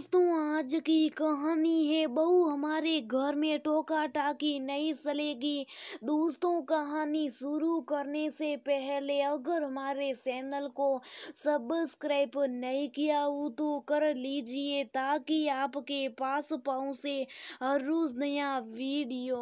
दोस्तों आज की कहानी है बहू हमारे घर में टोका टाकी नहीं चलेगी दोस्तों कहानी शुरू करने से पहले अगर हमारे चैनल को सब्सक्राइब नहीं किया हो तो कर लीजिए ताकि आपके पास पहुँचे हर रोज़ नया वीडियो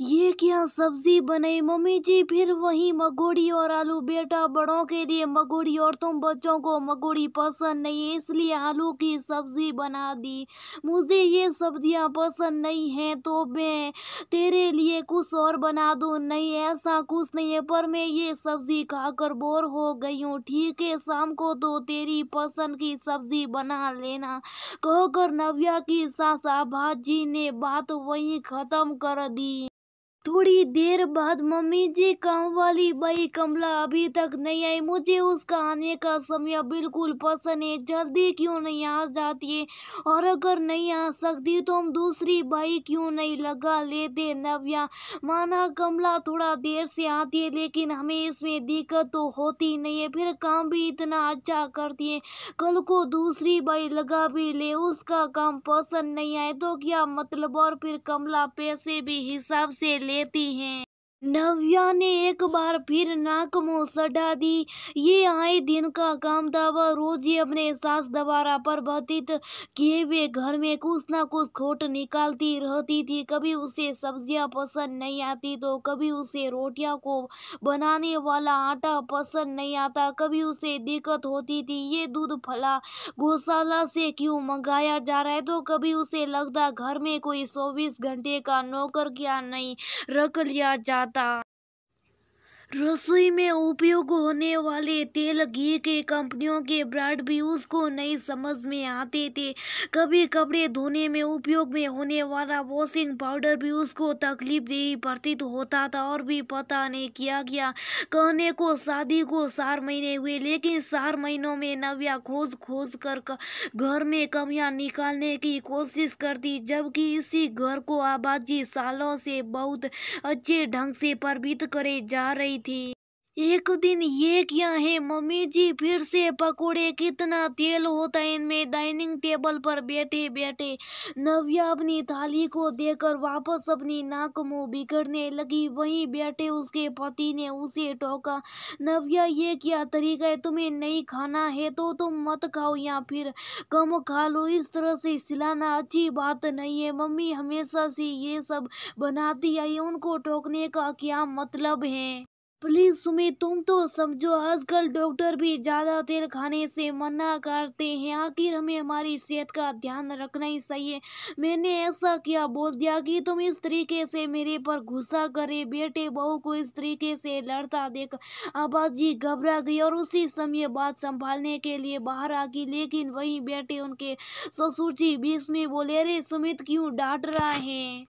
ये क्या सब्जी बनाई मम्मी जी फिर वही मगोड़ी और आलू बेटा बड़ों के लिए मगोड़ी और तुम बच्चों को मगोड़ी पसंद नहीं है इसलिए आलू की सब्जी बना दी मुझे ये सब्जियां पसंद नहीं हैं तो मैं तेरे लिए कुछ और बना दूँ नहीं ऐसा कुछ नहीं है पर मैं ये सब्जी खाकर बोर हो गई हूँ ठीक है शाम को तो तेरी पसंद की सब्जी बना लेना कहकर नव्या की सासा भाजी ने बात वहीं ख़त्म कर दी थोड़ी देर बाद मम्मी जी काम वाली बाई कमला अभी तक नहीं आई मुझे उसका आने का समय बिल्कुल पसंद है जल्दी क्यों नहीं आ जाती है और अगर नहीं आ सकती तो हम दूसरी बाई क्यों नहीं लगा लेते नव्या माना कमला थोड़ा देर से आती है लेकिन हमें इसमें दिक्कत तो होती नहीं है फिर काम भी इतना अच्छा करती है कल को दूसरी बाई लगा भी ले उसका काम पसंद नहीं आए तो क्या मतलब और फिर कमला पैसे भी हिसाब से ले देती हैं नव्या ने एक बार फिर नाक मुंह सडा दी ये आए दिन का काम था वह रोज ही अपने सास दवारा पर व्यतीत किए हुए घर में कुछ ना कुछ खोट निकालती रहती थी कभी उसे सब्जियां पसंद नहीं आती तो कभी उसे रोटियां को बनाने वाला आटा पसंद नहीं आता कभी उसे दिक्कत होती थी ये दूध फला गौशाला से क्यों मंगाया जा रहा है तो कभी उसे लगता घर में कोई चौबीस घंटे का नौकर क्या नहीं रख लिया जाता da. रसोई में उपयोग होने वाले तेल घी के कंपनियों के ब्रांड भी उसको नहीं समझ में आते थे कभी कपड़े धोने में उपयोग में होने वाला वॉशिंग पाउडर भी उसको तकलीफदेही प्रतीत होता था और भी पता नहीं किया गया कहने को शादी को चार महीने हुए लेकिन चार महीनों में नव्या खोज खोज कर घर में कमियां निकालने की कोशिश करती जबकि इसी घर को आबादी सालों से बहुत अच्छे ढंग से प्रबित करे जा रही रही थी एक दिन ये क्या है मम्मी जी फिर से पकोड़े कितना तेल होता है इनमें डाइनिंग टेबल पर बैठे बैठे नव्या अपनी थाली को देकर वापस अपनी नाक मुँह बिगड़ने लगी वहीं बैठे उसके पति ने उसे टोका नव्या ये क्या तरीका है तुम्हें नहीं खाना है तो तुम मत खाओ या फिर कम खा लो इस तरह से सिलाना अच्छी बात नहीं है मम्मी हमेशा से ये सब बनाती आई उनको टोकने का क्या मतलब है प्लीज सुमित तुम तो समझो आजकल डॉक्टर भी ज़्यादा तेल खाने से मना करते हैं आखिर हमें हमारी सेहत का ध्यान रखना ही चाहिए मैंने ऐसा किया बोल दिया कि तुम इस तरीके से मेरे पर गुस्सा करे बेटे बहू को इस तरीके से लड़ता देख जी घबरा गई और उसी समय बात संभालने के लिए बाहर आ गई लेकिन वही बेटे उनके ससुर जी बीच में बोले अरे सुमित क्यों डांट रहा है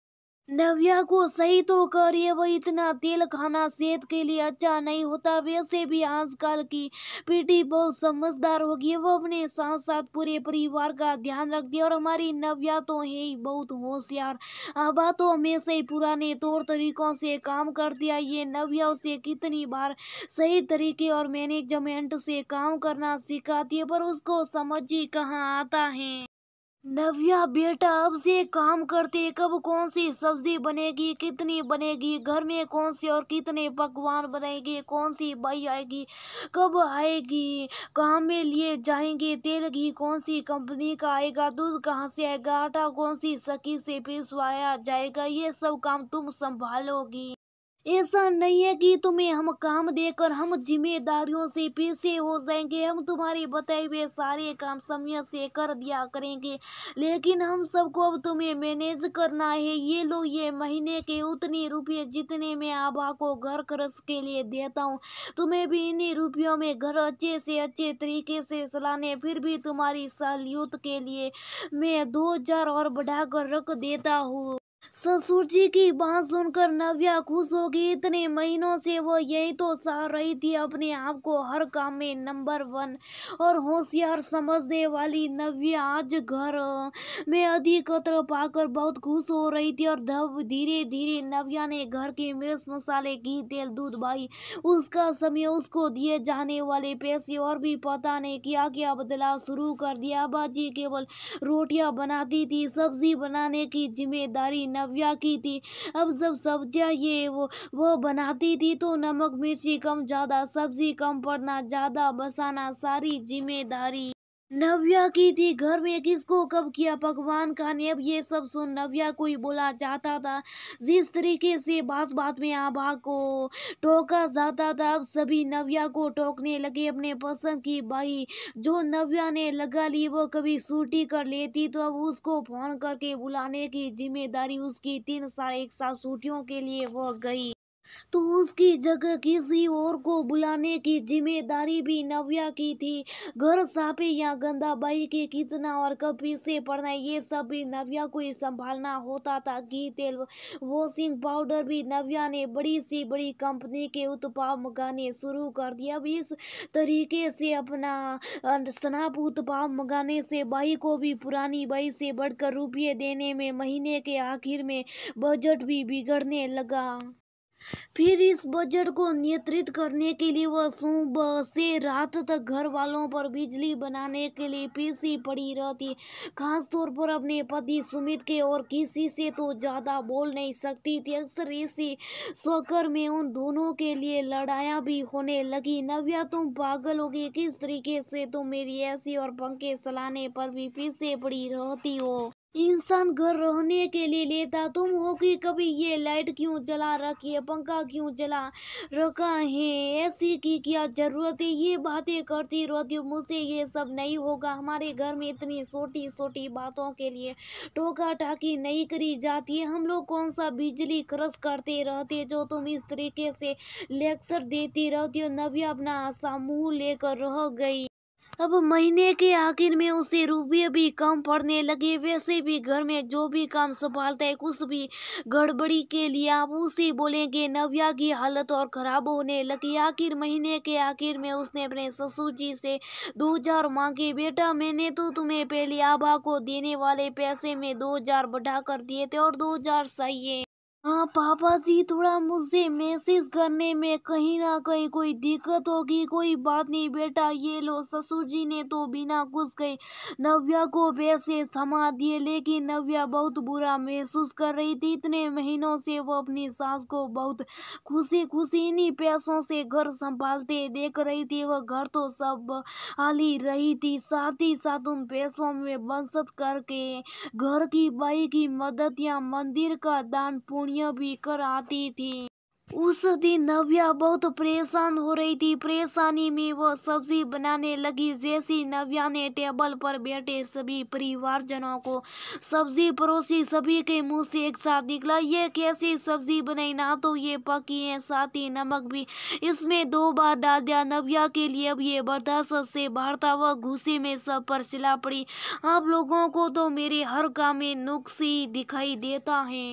नव्या को सही तो करिए वो इतना तेल खाना सेहत के लिए अच्छा नहीं होता वैसे भी आजकल की पीटी बहुत समझदार होगी वो अपने साथ साथ पूरे परिवार का ध्यान रखती है और हमारी नव्या तो है ही बहुत होशियार तो में से पुराने तौर तरीकों से काम कर दिया ये नव्या उसे कितनी बार सही तरीके और मैनेजमेंट से काम करना सिखाती है पर उसको समझ ही कहाँ आता है नव्या बेटा अब से काम करते कब कौन सी सब्जी बनेगी कितनी बनेगी घर में कौन से और कितने पकवान बनेगी कौन सी बाई आएगी कब आएगी कहाँ में लिए जाएंगे तेल घी कौन सी कंपनी का आएगा दूध कहाँ से आएगा आटा कौन सी सखी से पिसवाया जाएगा ये सब काम तुम संभालोगी ऐसा नहीं है कि तुम्हें हम काम देकर हम जिम्मेदारियों से पीछे हो जाएंगे हम तुम्हारे बताए हुए सारे काम समय से कर दिया करेंगे लेकिन हम सबको अब तुम्हें मैनेज करना है ये लो ये महीने के उतने रुपये जितने मैं आभा को घर खर्च के लिए देता हूँ तुम्हें भी इन्हीं रुपयों में घर अच्छे से अच्छे तरीके से चलाने फिर भी तुम्हारी सहलियत के लिए मैं दो और बढ़ाकर रख देता हूँ ससुर जी की बात सुनकर नव्या खुश हो गई इतने महीनों से वो यही तो सह रही थी अपने आप को हर काम में नंबर वन और होशियार समझने वाली नव्या आज घर में अधिक पाकर बहुत खुश हो रही थी और धब धीरे धीरे नव्या ने घर के मिर्च मसाले घी तेल दूध भाई उसका समय उसको दिए जाने वाले पैसे और भी पता नहीं क्या क्या बदलाव शुरू कर दिया बाजी केवल रोटियाँ बनाती थी सब्जी बनाने की जिम्मेदारी नव्या की थी अब जब सब्जियाँ ये वो वो बनाती थी तो नमक मिर्ची कम ज़्यादा सब्जी कम पड़ना ज़्यादा बसाना सारी जिम्मेदारी नव्या की थी घर में किसको कब किया पकवान खाने अब ये सब सुन नव्या को ही बोला जाता था जिस तरीके से बात बात में आभा को टोका जाता था अब सभी नव्या को टोकने लगे अपने पसंद की बाई जो नव्या ने लगा ली वो कभी सूटी कर लेती तो अब उसको फ़ोन करके बुलाने की जिम्मेदारी उसकी तीन साल एक साथ सूटियों के लिए वो गई तो उसकी जगह किसी और को बुलाने की जिम्मेदारी भी नव्या की थी घर साफे या गंदा बाई के कितना और कब पीछे पड़ना ये सब भी नव्या को ही संभालना होता था घी तेल वॉशिंग पाउडर भी नव्या ने बड़ी सी बड़ी कंपनी के उत्पाद मंगाने शुरू कर दिया अब इस तरीके से अपना स्नाप उत्पाद मंगाने से बाई को भी पुरानी बाई से बढ़कर रुपये देने में महीने के आखिर में बजट भी बिगड़ने लगा फिर इस बजट को नियंत्रित करने के लिए वह सुबह से रात तक घर वालों पर बिजली बनाने के लिए पीसी पड़ी रहती खासतौर पर अपने पति सुमित के और किसी से तो ज़्यादा बोल नहीं सकती थी अक्सर इसी सोकर में उन दोनों के लिए लड़ाया भी होने लगी नव्या तुम पागल हो गई किस तरीके से तुम मेरी ऐसी और पंखे चलाने पर भी पीसे पड़ी रहती हो इंसान घर रहने के लिए लेता तुम हो कि कभी ये लाइट क्यों जला रखी है पंखा क्यों जला रखा है ऐसी की क्या जरूरत है ये बातें करती रहती हूँ मुझसे ये सब नहीं होगा हमारे घर में इतनी छोटी छोटी बातों के लिए ठोका टाकी नहीं करी जाती है हम लोग कौन सा बिजली खर्च करते रहते जो तुम इस तरीके से लेक्चर देती रहती हो नवी अपना समूह लेकर रह गई अब महीने के आखिर में उसे रुपये भी कम पड़ने लगे वैसे भी घर में जो भी काम संभालता है कुछ भी गड़बड़ी के लिए आप उसे बोलेंगे नव्या की हालत और ख़राब होने लगी आखिर महीने के आखिर में उसने अपने ससुर जी से दो हजार मांगे बेटा मैंने तो तुम्हें पहले आभा को देने वाले पैसे में दो हजार बढ़ा कर दिए थे और दो हजार चाहिए हाँ पापा जी थोड़ा मुझसे मैसेज करने में कहीं ना कहीं कोई दिक्कत होगी कोई बात नहीं बेटा ये लो ससुर जी ने तो बिना कुछ कहे नव्या को पैसे थमा दिए लेकिन नव्या बहुत बुरा महसूस कर रही थी इतने महीनों से वो अपनी सास को बहुत खुशी खुशी इन्हीं पैसों से घर संभालते देख रही थी वह घर तो सब हाली रही थी साथ ही साथ उन पैसों में बंसत करके घर की बाई की मदद या मंदिर का दान पुण्य नव्या भी आती थी उस दिन नव्या बहुत परेशान हो रही थी परेशानी में वो सब्जी बनाने लगी जैसी नव्या ने टेबल पर बैठे सभी परिवारजनों को सब्जी परोसी सभी के मुंह से एक साथ निकला ये कैसी सब्जी बनाई ना तो ये पकी है साथ ही नमक भी इसमें दो बार डाल दिया नव्या के लिए अब ये बर्दाश्त से बाहर था वह घुसे में सब पर सिला पड़ी आप लोगों को तो मेरे हर काम में नुक्स दिखाई देता है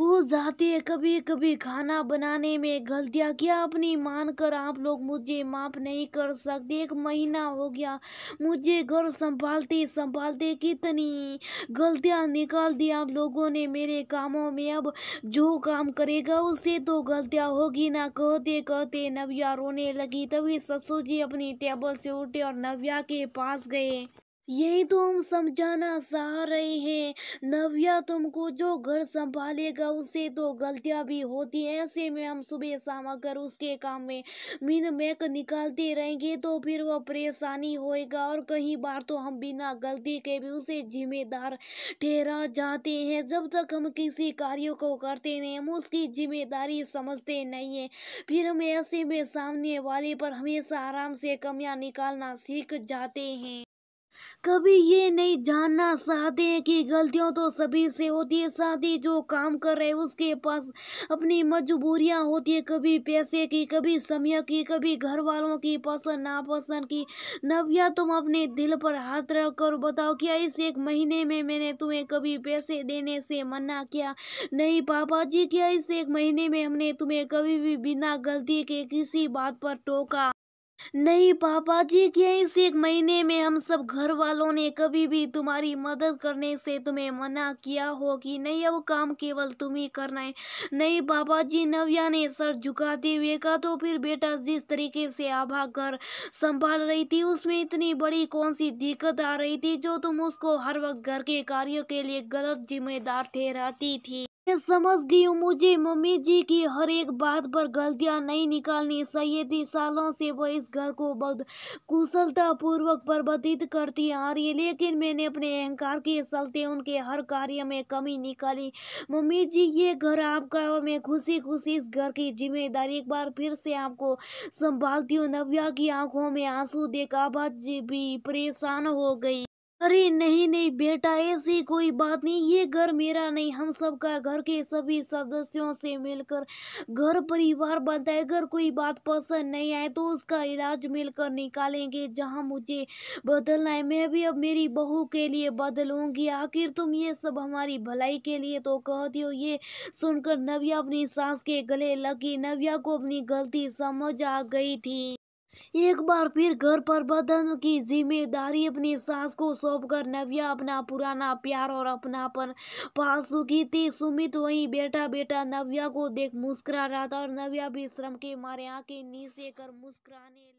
वो जाते है कभी कभी खाना बनाने में गलतियाँ क्या अपनी मान कर आप लोग मुझे माफ़ नहीं कर सकते एक महीना हो गया मुझे घर संभालते संभालते कितनी गलतियाँ निकाल दी आप लोगों ने मेरे कामों में अब जो काम करेगा उससे तो गलतियाँ होगी ना कहते कहते नव्या रोने लगी तभी ससुर जी अपनी टेबल से उठे और नव्या के पास गए यही तो हम समझाना चाह रहे हैं नव्या तुमको जो घर संभालेगा उससे तो गलतियाँ भी होती हैं ऐसे में हम सुबह शाम अगर उसके काम में मीन मैक निकालते रहेंगे तो फिर वह परेशानी होएगा और कहीं बार तो हम बिना गलती के भी उसे जिम्मेदार ठहरा जाते हैं जब तक हम किसी कार्यों को करते नहीं हम उसकी जिम्मेदारी समझते नहीं हैं फिर हम ऐसे में सामने वाले पर हमेशा आराम से कमियाँ निकालना सीख जाते हैं कभी ये नहीं जानना चाहते हैं कि गलतियों तो सभी से होती है साथ ही जो काम कर रहे उसके पास अपनी मजबूरियाँ होती है कभी पैसे की कभी समय की कभी घर वालों की पसंद नापसंद की नविया तुम अपने दिल पर हाथ रख कर बताओ क्या इस एक महीने में मैंने तुम्हें कभी पैसे देने से मना किया नहीं पापा जी क्या इस एक महीने में हमने तुम्हें कभी भी बिना गलती के किसी बात पर टोका नहीं पापा जी यहीं से एक महीने में हम सब घर वालों ने कभी भी तुम्हारी मदद करने से तुम्हें मना किया हो कि नहीं अब काम केवल तुम ही करना है नहीं पापा जी नव्या ने सर झुकाते हुए कहा तो फिर बेटा जिस तरीके से आभा घर संभाल रही थी उसमें इतनी बड़ी कौन सी दिक्कत आ रही थी जो तुम उसको हर वक्त घर के कार्यों के लिए गलत जिम्मेदार ठहराती थी मैं समझ गई हूँ मुझे मम्मी जी की हर एक बात पर गलतियाँ नहीं निकालनी चाहिए थी सालों से वो इस घर को बहुत कुशलतापूर्वक प्रबंधित करती आ रही है लेकिन मैंने अपने अहंकार के चलते उनके हर कार्य में कमी निकाली मम्मी जी ये घर आपका और मैं खुशी खुशी इस घर की जिम्मेदारी एक बार फिर से आपको संभालती हूँ नव्या की आंखों में आंसू देख आबा जी भी परेशान हो गई अरे नहीं नहीं बेटा ऐसी कोई बात नहीं ये घर मेरा नहीं हम सब का घर के सभी सदस्यों से मिलकर घर परिवार बनता है अगर कोई बात पसंद नहीं आए तो उसका इलाज मिलकर निकालेंगे जहाँ मुझे बदलना है मैं भी अब मेरी बहू के लिए बदलूंगी आखिर तुम ये सब हमारी भलाई के लिए तो कहती हो ये सुनकर नव्या अपनी सांस के गले लगी नव्या को अपनी गलती समझ आ गई थी एक बार फिर घर प्रबंधन की जिम्मेदारी अपनी सास को सौंप कर नव्या अपना पुराना प्यार और अपनापन पा सुखी थी सुमित वहीं बेटा बेटा नव्या को देख मुस्कुरा रहा था और नव्या भी श्रम के मारे आके नीचे कर मुस्कुराने